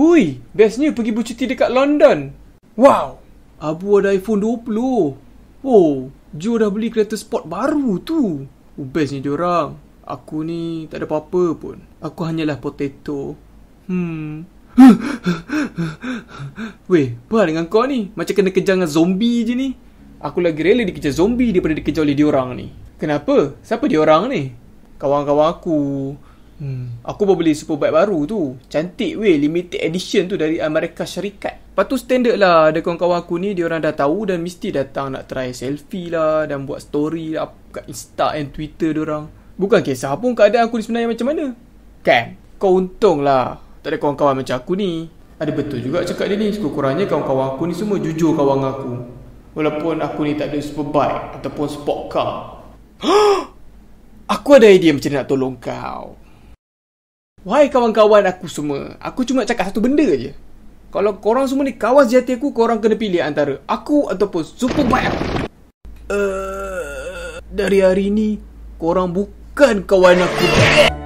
Hui, bestnya pergi bercuti dekat London. Wow, Abu ada iPhone 20. Oh, Joe dah beli kereta sport baru tu. Oh, bestnya diorang. Aku ni tak ada apa-apa pun. Aku hanyalah potato. Hmm. Weh, apa dengan kau ni? Macam kena kejar dengan zombie je ni. Aku lagi rela dikejar zombie daripada dikejar oleh diorang ni. Kenapa? Siapa diorang ni? Kawan-kawan aku. Hmm. Aku boleh beli Superbike baru tu Cantik weh Limited edition tu Dari Amerika Syarikat Lepas tu standard lah Ada kawan-kawan aku ni Dia orang dah tahu Dan mesti datang Nak try selfie lah Dan buat story lah Kat Insta and Twitter dia orang Bukan kisah pun Keadaan aku ni sebenarnya macam mana Kan Kau untung lah Tak ada kawan-kawan macam aku ni Ada betul juga cakap dia ni Sekurang-kurangnya kawan-kawan aku ni Semua jujur kawan aku Walaupun aku ni tak ada superbike Ataupun sport car Aku ada idea macam nak tolong kau Wahai kawan-kawan aku semua, aku cuma cakap satu benda je. Kalau korang semua ni kawas jati aku, korang kena pilih antara aku ataupun Super Mike. Uh, dari hari ni, korang bukan kawan aku.